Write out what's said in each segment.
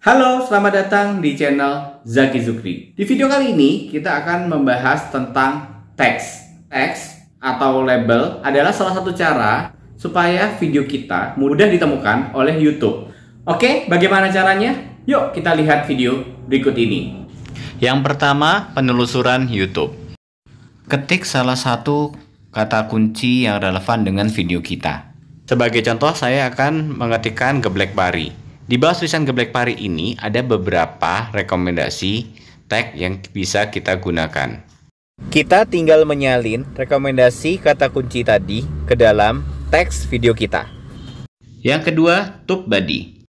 Halo, selamat datang di channel Zaki Zukri. Di video kali ini kita akan membahas tentang teks. Teks atau label adalah salah satu cara supaya video kita mudah ditemukan oleh YouTube. Oke, bagaimana caranya? Yuk kita lihat video berikut ini. Yang pertama, penelusuran YouTube. Ketik salah satu kata kunci yang relevan dengan video kita. Sebagai contoh, saya akan mengetikkan geblek Blackberry. Di bawah tulisan geblek pari ini ada beberapa rekomendasi tag yang bisa kita gunakan. Kita tinggal menyalin rekomendasi kata kunci tadi ke dalam teks video kita. Yang kedua, tube body.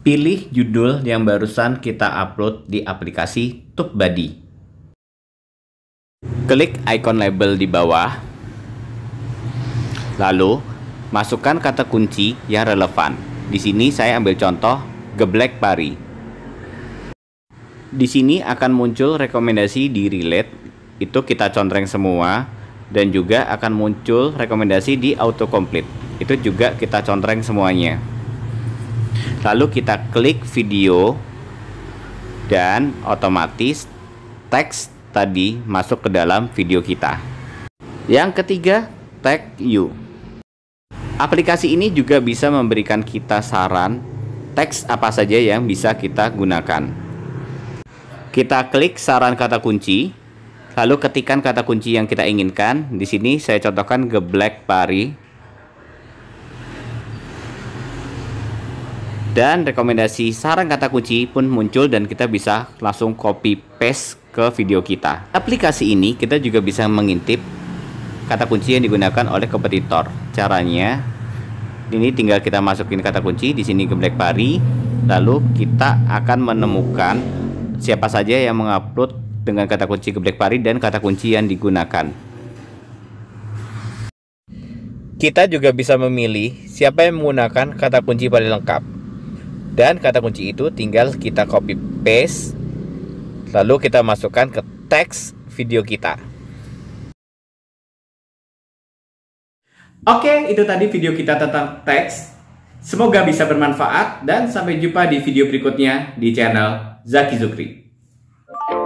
Pilih judul yang barusan kita upload di aplikasi body. Klik icon label di bawah. Lalu, masukkan kata kunci yang relevan. Di sini saya ambil contoh geblek pari. Di sini akan muncul rekomendasi di relate, itu kita contreng semua, dan juga akan muncul rekomendasi di autocomplete. Itu juga kita contreng semuanya. Lalu kita klik video dan otomatis teks tadi masuk ke dalam video kita. Yang ketiga, tag you. Aplikasi ini juga bisa memberikan kita saran teks apa saja yang bisa kita gunakan. Kita klik saran kata kunci, lalu ketikkan kata kunci yang kita inginkan. Di sini saya contohkan geblek pari. Dan rekomendasi saran kata kunci pun muncul dan kita bisa langsung copy paste ke video kita. Aplikasi ini kita juga bisa mengintip kata kunci yang digunakan oleh kompetitor. Caranya ini tinggal kita masukin kata kunci di sini ke pari lalu kita akan menemukan siapa saja yang mengupload dengan kata kunci ke pari dan kata kunci yang digunakan kita juga bisa memilih siapa yang menggunakan kata kunci paling lengkap dan kata kunci itu tinggal kita copy paste lalu kita masukkan ke teks video kita Oke, itu tadi video kita tentang teks. Semoga bisa bermanfaat dan sampai jumpa di video berikutnya di channel Zaki Zukri.